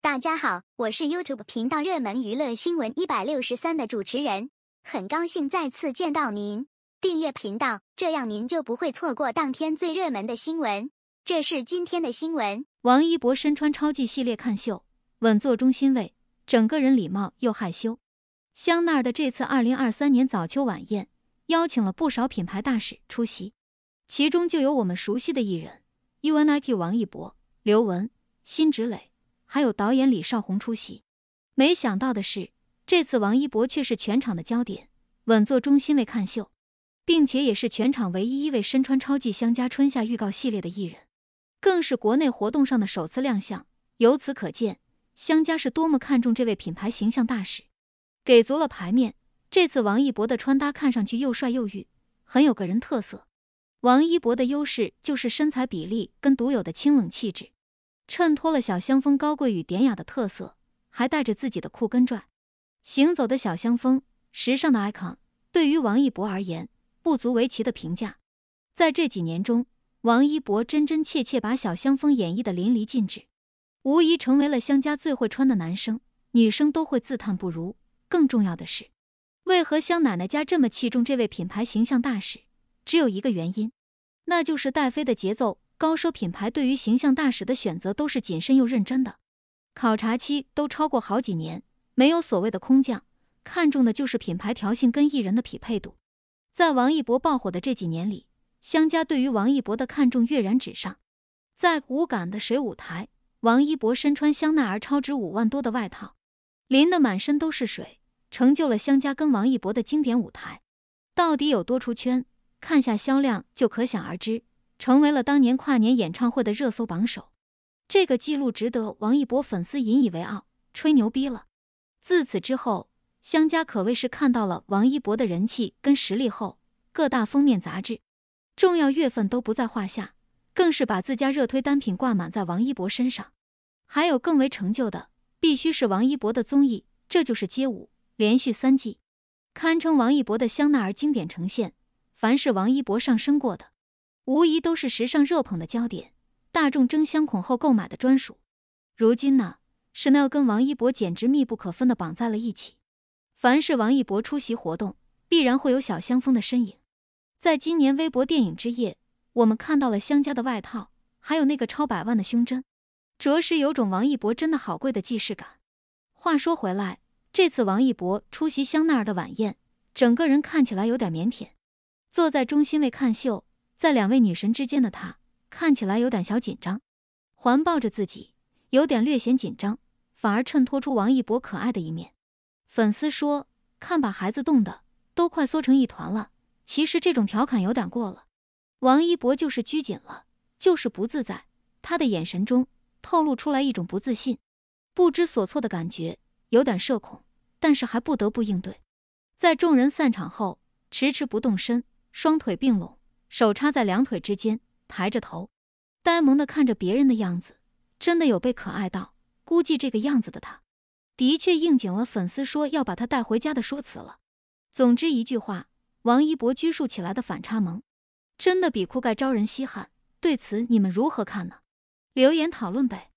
大家好，我是 YouTube 频道热门娱乐新闻一百六十三的主持人，很高兴再次见到您。订阅频道，这样您就不会错过当天最热门的新闻。这是今天的新闻：王一博身穿超 G 系列看秀，稳坐中心位，整个人礼貌又害羞。香奈儿的这次二零二三年早秋晚宴，邀请了不少品牌大使出席，其中就有我们熟悉的艺人 UNIQ 王一博、刘雯、辛芷蕾。还有导演李少红出席，没想到的是，这次王一博却是全场的焦点，稳坐中心位看秀，并且也是全场唯一一位身穿超级香家春夏预告系列的艺人，更是国内活动上的首次亮相。由此可见，香家是多么看重这位品牌形象大使，给足了牌面。这次王一博的穿搭看上去又帅又御，很有个人特色。王一博的优势就是身材比例跟独有的清冷气质。衬托了小香风高贵与典雅的特色，还带着自己的酷跟转，行走的小香风，时尚的 icon，对于王一博而言，不足为奇的评价。在这几年中，王一博真真切切把小香风演绎的淋漓尽致，无疑成为了香家最会穿的男生，女生都会自叹不如。更重要的是，为何香奶奶家这么器重这位品牌形象大使？只有一个原因，那就是戴妃的节奏。高奢品牌对于形象大使的选择都是谨慎又认真的，考察期都超过好几年，没有所谓的空降，看中的就是品牌调性跟艺人的匹配度。在王一博爆火的这几年里，香家对于王一博的看重跃然纸上。在无感的水舞台，王一博身穿香奈儿超值五万多的外套，淋得满身都是水，成就了香家跟王一博的经典舞台。到底有多出圈？看下销量就可想而知。成为了当年跨年演唱会的热搜榜首，这个记录值得王一博粉丝引以为傲，吹牛逼了。自此之后，香家可谓是看到了王一博的人气跟实力后，各大封面杂志、重要月份都不在话下，更是把自家热推单品挂满在王一博身上。还有更为成就的，必须是王一博的综艺，这就是《街舞》，连续三季，堪称王一博的香奈儿经典呈现。凡是王一博上升过的。无疑都是时尚热捧的焦点，大众争相恐后购买的专属。如今呢，香奈跟王一博简直密不可分的绑在了一起。凡是王一博出席活动，必然会有小香风的身影。在今年微博电影之夜，我们看到了香家的外套，还有那个超百万的胸针，着实有种王一博真的好贵的既视感。话说回来，这次王一博出席香奈儿的晚宴，整个人看起来有点腼腆，坐在中心位看秀。在两位女神之间的他看起来有点小紧张，环抱着自己，有点略显紧张，反而衬托出王一博可爱的一面。粉丝说：“看把孩子冻的都快缩成一团了。”其实这种调侃有点过了。王一博就是拘谨了，就是不自在。他的眼神中透露出来一种不自信、不知所措的感觉，有点社恐，但是还不得不应对。在众人散场后，迟迟不动身，双腿并拢。手插在两腿之间，抬着头，呆萌的看着别人的样子，真的有被可爱到。估计这个样子的他，的确应景了粉丝说要把他带回家的说辞了。总之一句话，王一博拘束起来的反差萌，真的比酷盖招人稀罕。对此你们如何看呢？留言讨论呗。